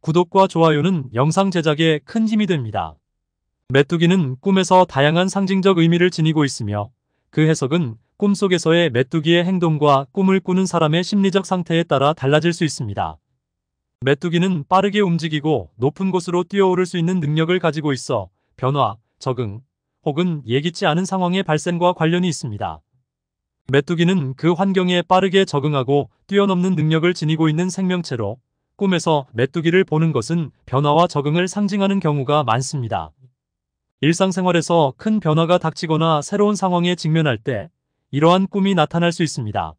구독과 좋아요는 영상 제작에 큰 힘이 됩니다. 메뚜기는 꿈에서 다양한 상징적 의미를 지니고 있으며 그 해석은 꿈속에서의 메뚜기의 행동과 꿈을 꾸는 사람의 심리적 상태에 따라 달라질 수 있습니다. 메뚜기는 빠르게 움직이고 높은 곳으로 뛰어오를 수 있는 능력을 가지고 있어 변화, 적응, 혹은 예기치 않은 상황의 발생과 관련이 있습니다. 메뚜기는 그 환경에 빠르게 적응하고 뛰어넘는 능력을 지니고 있는 생명체로 꿈에서 메뚜기를 보는 것은 변화와 적응을 상징하는 경우가 많습니다. 일상생활에서 큰 변화가 닥치거나 새로운 상황에 직면할 때 이러한 꿈이 나타날 수 있습니다.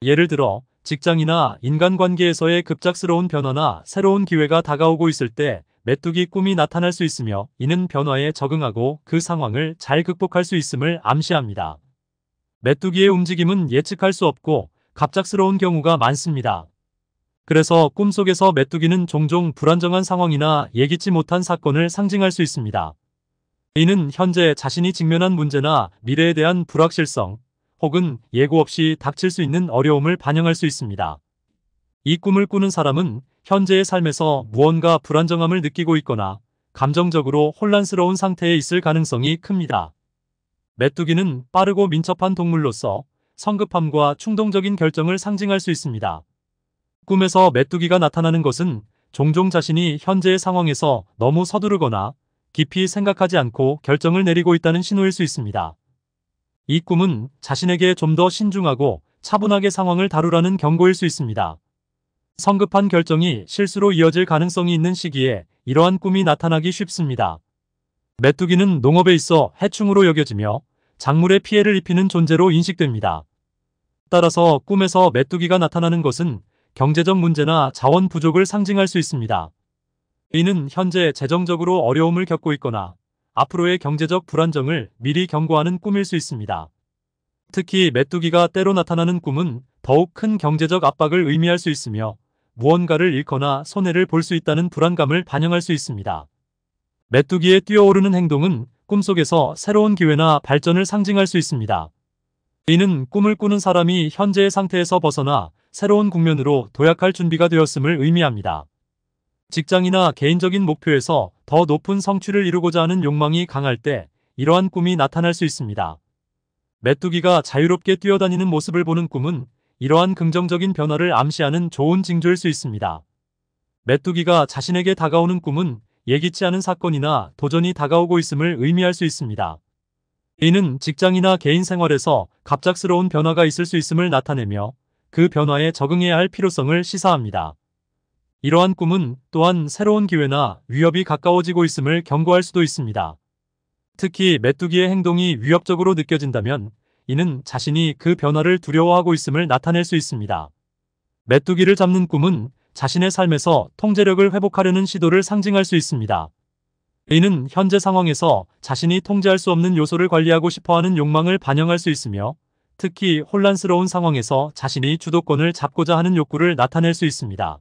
예를 들어 직장이나 인간관계에서의 급작스러운 변화나 새로운 기회가 다가오고 있을 때 메뚜기 꿈이 나타날 수 있으며 이는 변화에 적응하고 그 상황을 잘 극복할 수 있음을 암시합니다. 메뚜기의 움직임은 예측할 수 없고 갑작스러운 경우가 많습니다. 그래서 꿈속에서 메뚜기는 종종 불안정한 상황이나 예기치 못한 사건을 상징할 수 있습니다. 이는 현재 자신이 직면한 문제나 미래에 대한 불확실성 혹은 예고 없이 닥칠 수 있는 어려움을 반영할 수 있습니다. 이 꿈을 꾸는 사람은 현재의 삶에서 무언가 불안정함을 느끼고 있거나 감정적으로 혼란스러운 상태에 있을 가능성이 큽니다. 메뚜기는 빠르고 민첩한 동물로서 성급함과 충동적인 결정을 상징할 수 있습니다. 꿈에서 메뚜기가 나타나는 것은 종종 자신이 현재의 상황에서 너무 서두르거나 깊이 생각하지 않고 결정을 내리고 있다는 신호일 수 있습니다. 이 꿈은 자신에게 좀 더 신중하고 차분하게 상황을 다루라는 경고일 수 있습니다. 성급한 결정이 실수로 이어질 가능성이 있는 시기에 이러한 꿈이 나타나기 쉽습니다. 메뚜기는 농업에 있어 해충으로 여겨지며 작물에 피해를 입히는 존재로 인식됩니다. 따라서 꿈에서 메뚜기가 나타나는 것은 경제적 문제나 자원 부족을 상징할 수 있습니다. 이는 현재 재정적으로 어려움을 겪고 있거나 앞으로의 경제적 불안정을 미리 경고하는 꿈일 수 있습니다. 특히 메뚜기가 때로 나타나는 꿈은 더욱 큰 경제적 압박을 의미할 수 있으며 무언가를 잃거나 손해를 볼 수 있다는 불안감을 반영할 수 있습니다. 메뚜기의 뛰어오르는 행동은 꿈속에서 새로운 기회나 발전을 상징할 수 있습니다. 이는 꿈을 꾸는 사람이 현재의 상태에서 벗어나 새로운 국면으로 도약할 준비가 되었음을 의미합니다. 직장이나 개인적인 목표에서 더 높은 성취를 이루고자 하는 욕망이 강할 때 이러한 꿈이 나타날 수 있습니다. 메뚜기가 자유롭게 뛰어다니는 모습을 보는 꿈은 이러한 긍정적인 변화를 암시하는 좋은 징조일 수 있습니다. 메뚜기가 자신에게 다가오는 꿈은 예기치 않은 사건이나 도전이 다가오고 있음을 의미할 수 있습니다. 이는 직장이나 개인 생활에서 갑작스러운 변화가 있을 수 있음을 나타내며 그 변화에 적응해야 할 필요성을 시사합니다. 이러한 꿈은 또한 새로운 기회나 위협이 가까워지고 있음을 경고할 수도 있습니다. 특히 메뚜기의 행동이 위협적으로 느껴진다면 이는 자신이 그 변화를 두려워하고 있음을 나타낼 수 있습니다. 메뚜기를 잡는 꿈은 자신의 삶에서 통제력을 회복하려는 시도를 상징할 수 있습니다. A는 현재 상황에서 자신이 통제할 수 없는 요소를 관리하고 싶어하는 욕망을 반영할 수 있으며 특히 혼란스러운 상황에서 자신이 주도권을 잡고자 하는 욕구를 나타낼 수 있습니다.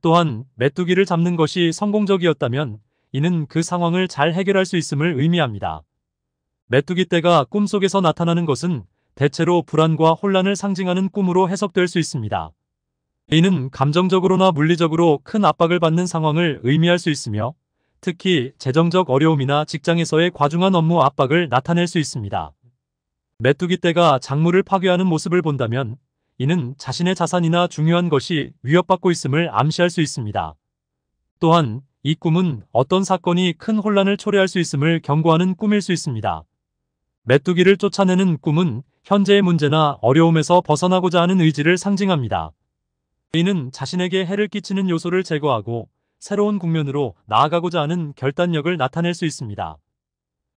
또한 메뚜기를 잡는 것이 성공적이었다면 이는 그 상황을 잘 해결할 수 있음을 의미합니다. 메뚜기 떼가 꿈속에서 나타나는 것은 대체로 불안과 혼란을 상징하는 꿈으로 해석될 수 있습니다. A는 감정적으로나 물리적으로 큰 압박을 받는 상황을 의미할 수 있으며 특히 재정적 어려움이나 직장에서의 과중한 업무 압박을 나타낼 수 있습니다. 메뚜기 떼가 작물을 파괴하는 모습을 본다면 이는 자신의 자산이나 중요한 것이 위협받고 있음을 암시할 수 있습니다. 또한 이 꿈은 어떤 사건이 큰 혼란을 초래할 수 있음을 경고하는 꿈일 수 있습니다. 메뚜기를 쫓아내는 꿈은 현재의 문제나 어려움에서 벗어나고자 하는 의지를 상징합니다. 이는 자신에게 해를 끼치는 요소를 제거하고 새로운 국면으로 나아가고자 하는 결단력을 나타낼 수 있습니다.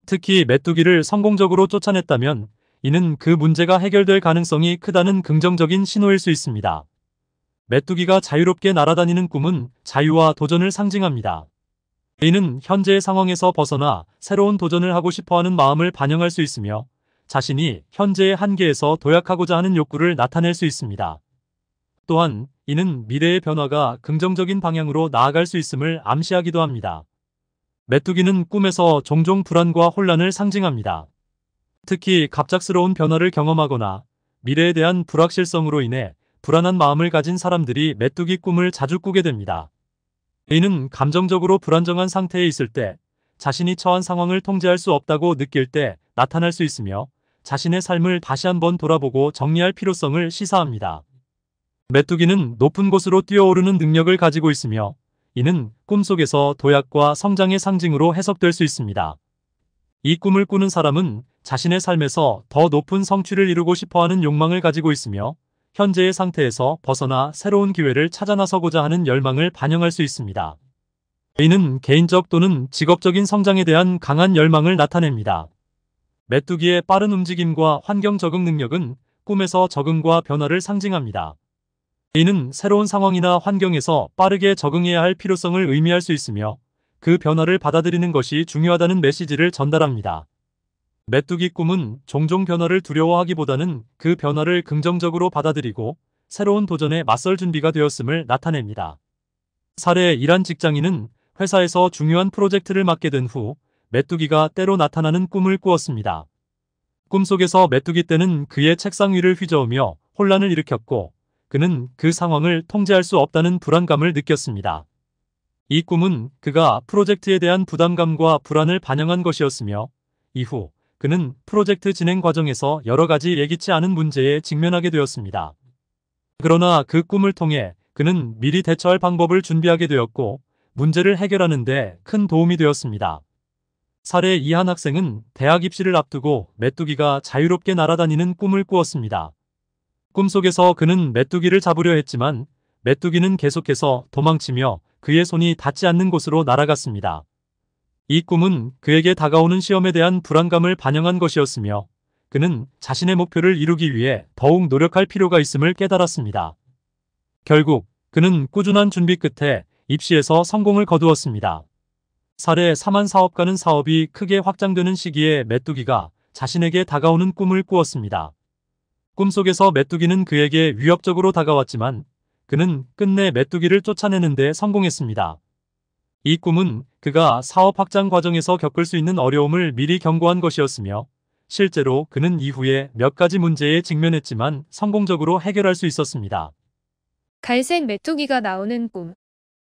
특히 메뚜기를 성공적으로 쫓아냈다면 이는 그 문제가 해결될 가능성이 크다는 긍정적인 신호일 수 있습니다. 메뚜기가 자유롭게 날아다니는 꿈은 자유와 도전을 상징합니다. 이는 현재의 상황에서 벗어나 새로운 도전을 하고 싶어하는 마음을 반영할 수 있으며 자신이 현재의 한계에서 도약하고자 하는 욕구를 나타낼 수 있습니다. 또한 이는 미래의 변화가 긍정적인 방향으로 나아갈 수 있음을 암시하기도 합니다. 메뚜기는 꿈에서 종종 불안과 혼란을 상징합니다. 특히 갑작스러운 변화를 경험하거나 미래에 대한 불확실성으로 인해 불안한 마음을 가진 사람들이 메뚜기 꿈을 자주 꾸게 됩니다. 이는 감정적으로 불안정한 상태에 있을 때 자신이 처한 상황을 통제할 수 없다고 느낄 때 나타날 수 있으며 자신의 삶을 다시 한번 돌아보고 정리할 필요성을 시사합니다. 메뚜기는 높은 곳으로 뛰어오르는 능력을 가지고 있으며 이는 꿈속에서 도약과 성장의 상징으로 해석될 수 있습니다. 이 꿈을 꾸는 사람은 자신의 삶에서 더 높은 성취를 이루고 싶어하는 욕망을 가지고 있으며 현재의 상태에서 벗어나 새로운 기회를 찾아 나서고자 하는 열망을 반영할 수 있습니다. 이는 개인적 또는 직업적인 성장에 대한 강한 열망을 나타냅니다. 메뚜기의 빠른 움직임과 환경 적응 능력은 꿈에서 적응과 변화를 상징합니다. 이는 새로운 상황이나 환경에서 빠르게 적응해야 할 필요성을 의미할 수 있으며 그 변화를 받아들이는 것이 중요하다는 메시지를 전달합니다. 메뚜기 꿈은 종종 변화를 두려워하기보다는 그 변화를 긍정적으로 받아들이고 새로운 도전에 맞설 준비가 되었음을 나타냅니다. 사례 이란 직장인은 회사에서 중요한 프로젝트를 맡게 된 후 메뚜기가 때로 나타나는 꿈을 꾸었습니다. 꿈속에서 메뚜기 때는 그의 책상 위를 휘저으며 혼란을 일으켰고 그는 그 상황을 통제할 수 없다는 불안감을 느꼈습니다. 이 꿈은 그가 프로젝트에 대한 부담감과 불안을 반영한 것이었으며 이후 그는 프로젝트 진행 과정에서 여러 가지 예기치 않은 문제에 직면하게 되었습니다. 그러나 그 꿈을 통해 그는 미리 대처할 방법을 준비하게 되었고 문제를 해결하는 데 큰 도움이 되었습니다. 사례 이한 학생은 대학 입시를 앞두고 메뚜기가 자유롭게 날아다니는 꿈을 꾸었습니다. 꿈속에서 그는 메뚜기를 잡으려 했지만 메뚜기는 계속해서 도망치며 그의 손이 닿지 않는 곳으로 날아갔습니다. 이 꿈은 그에게 다가오는 시험에 대한 불안감을 반영한 것이었으며 그는 자신의 목표를 이루기 위해 더욱 노력할 필요가 있음을 깨달았습니다. 결국 그는 꾸준한 준비 끝에 입시에서 성공을 거두었습니다. 사례 3만 사업가는 사업이 크게 확장되는 시기에 메뚜기가 자신에게 다가오는 꿈을 꾸었습니다. 꿈속에서 메뚜기는 그에게 위협적으로 다가왔지만 그는 끝내 메뚜기를 쫓아내는 데 성공했습니다. 이 꿈은 그가 사업 확장 과정에서 겪을 수 있는 어려움을 미리 경고한 것이었으며 실제로 그는 이후에 몇 가지 문제에 직면했지만 성공적으로 해결할 수 있었습니다. 갈색 메뚜기가 나오는 꿈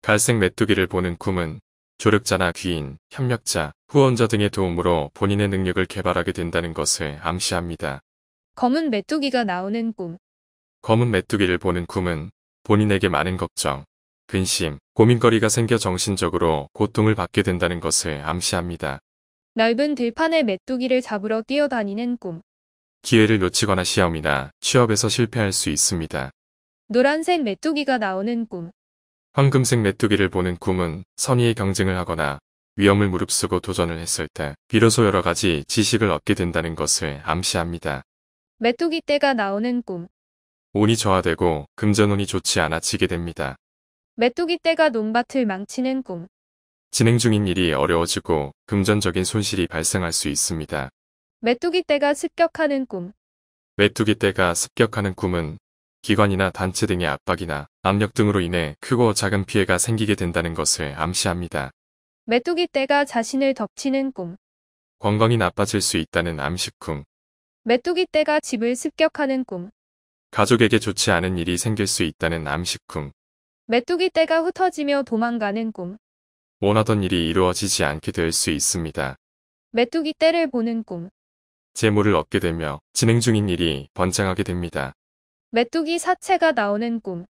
갈색 메뚜기를 보는 꿈은 조력자나 귀인, 협력자, 후원자 등의 도움으로 본인의 능력을 개발하게 된다는 것을 암시합니다. 검은 메뚜기가 나오는 꿈. 검은 메뚜기를 보는 꿈은 본인에게 많은 걱정, 근심, 고민거리가 생겨 정신적으로 고통을 받게 된다는 것을 암시합니다. 넓은 들판에 메뚜기를 잡으러 뛰어다니는 꿈. 기회를 놓치거나 시험이나 취업에서 실패할 수 있습니다. 노란색 메뚜기가 나오는 꿈. 황금색 메뚜기를 보는 꿈은 선의의 경쟁을 하거나 위험을 무릅쓰고 도전을 했을 때 비로소 여러 가지 지식을 얻게 된다는 것을 암시합니다. 메뚜기 떼가 나오는 꿈. 운이 저하되고 금전운이 좋지 않아지게 됩니다. 메뚜기 떼가 논밭을 망치는 꿈. 진행 중인 일이 어려워지고 금전적인 손실이 발생할 수 있습니다. 메뚜기 떼가 습격하는 꿈. 메뚜기 떼가 습격하는 꿈은 기관이나 단체 등의 압박이나 압력 등으로 인해 크고 작은 피해가 생기게 된다는 것을 암시합니다. 메뚜기 떼가 자신을 덮치는 꿈. 건강이 나빠질 수 있다는 암시쿵. 메뚜기 떼가 집을 습격하는 꿈. 가족에게 좋지 않은 일이 생길 수 있다는 암시꿈. 메뚜기 떼가 흩어지며 도망가는 꿈. 원하던 일이 이루어지지 않게 될 수 있습니다. 메뚜기 떼를 보는 꿈. 재물을 얻게 되며 진행 중인 일이 번창하게 됩니다. 메뚜기 사체가 나오는 꿈.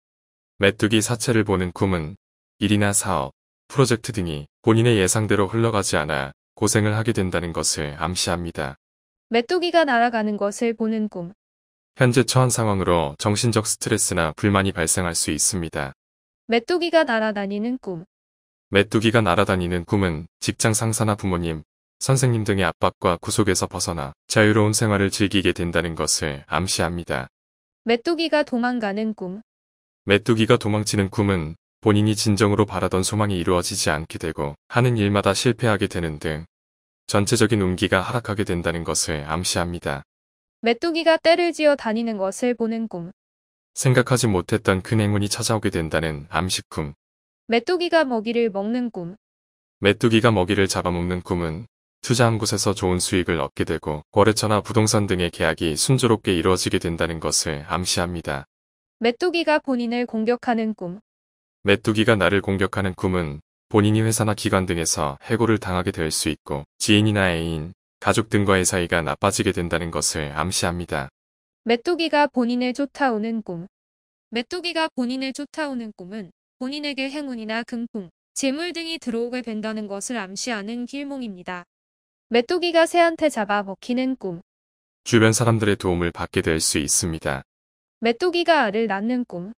메뚜기 사체를 보는 꿈은 일이나 사업, 프로젝트 등이 본인의 예상대로 흘러가지 않아 고생을 하게 된다는 것을 암시합니다. 메뚜기가 날아가는 것을 보는 꿈. 현재 처한 상황으로 정신적 스트레스나 불만이 발생할 수 있습니다. 메뚜기가 날아다니는 꿈. 메뚜기가 날아다니는 꿈은 직장 상사나 부모님, 선생님 등의 압박과 구속에서 벗어나 자유로운 생활을 즐기게 된다는 것을 암시합니다. 메뚜기가 도망가는 꿈. 메뚜기가 도망치는 꿈은 본인이 진정으로 바라던 소망이 이루어지지 않게 되고 하는 일마다 실패하게 되는 등 전체적인 운기가 하락하게 된다는 것을 암시합니다. 메뚜기가 떼를 지어 다니는 것을 보는 꿈. 생각하지 못했던 큰 행운이 찾아오게 된다는 암시꿈. 메뚜기가 먹이를 먹는 꿈. 메뚜기가 먹이를 잡아먹는 꿈은 투자한 곳에서 좋은 수익을 얻게 되고 거래처나 부동산 등의 계약이 순조롭게 이루어지게 된다는 것을 암시합니다. 메뚜기가 본인을 공격하는 꿈. 메뚜기가 나를 공격하는 꿈은 본인이 회사나 기관 등에서 해고를 당하게 될 수 있고 지인이나 애인, 가족 등과의 사이가 나빠지게 된다는 것을 암시합니다. 메뚜기가 본인을 쫓아오는 꿈 메뚜기가 본인을 쫓아오는 꿈은 본인에게 행운이나 금품, 재물 등이 들어오게 된다는 것을 암시하는 길몽입니다. 메뚜기가 새한테 잡아 먹히는 꿈 주변 사람들의 도움을 받게 될 수 있습니다. 메뚜기가 알을 낳는 꿈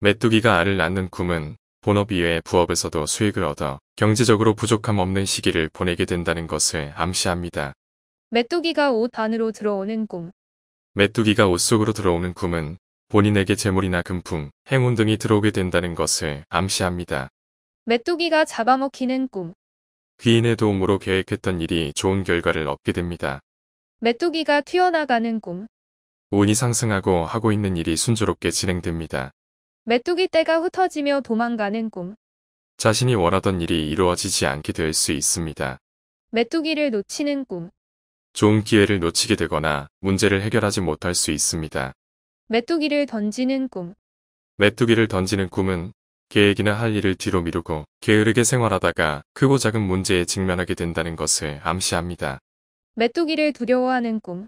메뚜기가 알을 낳는 꿈은 본업 이외의 부업에서도 수익을 얻어 경제적으로 부족함 없는 시기를 보내게 된다는 것을 암시합니다. 메뚜기가 옷 안으로 들어오는 꿈 메뚜기가 옷 속으로 들어오는 꿈은 본인에게 재물이나 금품, 행운 등이 들어오게 된다는 것을 암시합니다. 메뚜기가 잡아먹히는 꿈 귀인의 도움으로 계획했던 일이 좋은 결과를 얻게 됩니다. 메뚜기가 튀어나가는 꿈 운이 상승하고 하고 있는 일이 순조롭게 진행됩니다. 메뚜기 떼가 흩어지며 도망가는 꿈. 자신이 원하던 일이 이루어지지 않게 될 수 있습니다. 메뚜기를 놓치는 꿈. 좋은 기회를 놓치게 되거나 문제를 해결하지 못할 수 있습니다. 메뚜기를 던지는 꿈. 메뚜기를 던지는 꿈은 계획이나 할 일을 뒤로 미루고 게으르게 생활하다가 크고 작은 문제에 직면하게 된다는 것을 암시합니다. 메뚜기를 두려워하는 꿈.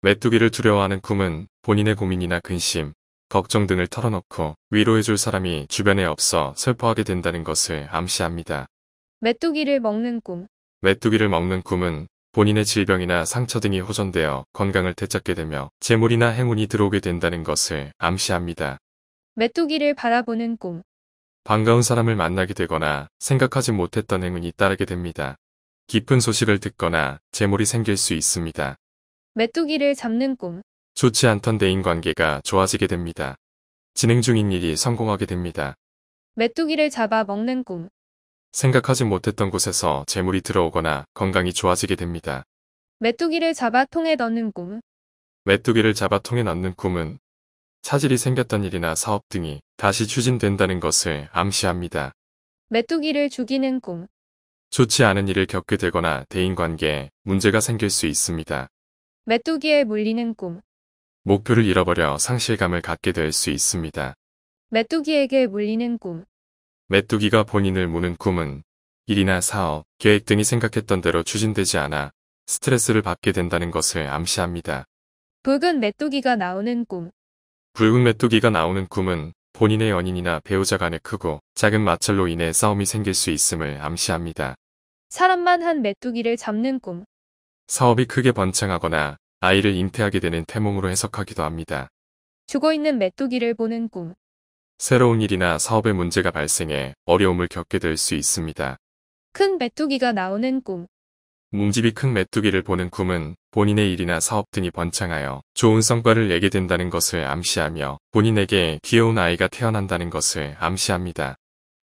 메뚜기를 두려워하는 꿈은 본인의 고민이나 근심, 걱정 등을 털어놓고 위로해줄 사람이 주변에 없어 슬퍼하게 된다는 것을 암시합니다. 메뚜기를 먹는 꿈 메뚜기를 먹는 꿈은 본인의 질병이나 상처 등이 호전되어 건강을 되찾게 되며 재물이나 행운이 들어오게 된다는 것을 암시합니다. 메뚜기를 바라보는 꿈 반가운 사람을 만나게 되거나 생각하지 못했던 행운이 따르게 됩니다. 깊은 소식을 듣거나 재물이 생길 수 있습니다. 메뚜기를 잡는 꿈 좋지 않던 대인관계가 좋아지게 됩니다. 진행 중인 일이 성공하게 됩니다. 메뚜기를 잡아 먹는 꿈. 생각하지 못했던 곳에서 재물이 들어오거나 건강이 좋아지게 됩니다. 메뚜기를 잡아 통에 넣는 꿈. 메뚜기를 잡아 통에 넣는 꿈은 차질이 생겼던 일이나 사업 등이 다시 추진된다는 것을 암시합니다. 메뚜기를 죽이는 꿈. 좋지 않은 일을 겪게 되거나 대인관계에 문제가 생길 수 있습니다. 메뚜기에 물리는 꿈. 목표를 잃어버려 상실감을 갖게 될 수 있습니다. 메뚜기에게 물리는 꿈 메뚜기가 본인을 무는 꿈은 일이나 사업, 계획 등이 생각했던 대로 추진되지 않아 스트레스를 받게 된다는 것을 암시합니다. 붉은 메뚜기가 나오는 꿈 붉은 메뚜기가 나오는 꿈은 본인의 연인이나 배우자 간의 크고 작은 마찰로 인해 싸움이 생길 수 있음을 암시합니다. 사람만 한 메뚜기를 잡는 꿈 사업이 크게 번창하거나 아이를 잉태하게 되는 태몽으로 해석하기도 합니다. 죽어있는 메뚜기를 보는 꿈. 새로운 일이나 사업의 문제가 발생해 어려움을 겪게 될 수 있습니다. 큰 메뚜기가 나오는 꿈. 뭉집이 큰 메뚜기를 보는 꿈은 본인의 일이나 사업 등이 번창하여 좋은 성과를 내게 된다는 것을 암시하며 본인에게 귀여운 아이가 태어난다는 것을 암시합니다.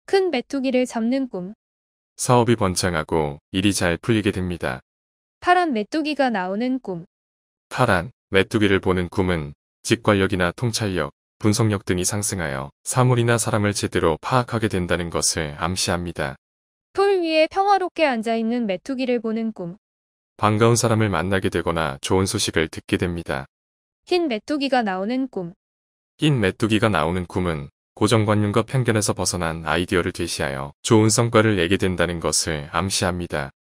큰 메뚜기를 잡는 꿈. 사업이 번창하고 일이 잘 풀리게 됩니다. 파란 메뚜기가 나오는 꿈. 파란, 메뚜기를 보는 꿈은 직관력이나 통찰력, 분석력 등이 상승하여 사물이나 사람을 제대로 파악하게 된다는 것을 암시합니다. 풀 위에 평화롭게 앉아있는 메뚜기를 보는 꿈. 반가운 사람을 만나게 되거나 좋은 소식을 듣게 됩니다. 흰 메뚜기가 나오는 꿈. 흰 메뚜기가 나오는 꿈은 고정관념과 편견에서 벗어난 아이디어를 제시하여 좋은 성과를 내게 된다는 것을 암시합니다.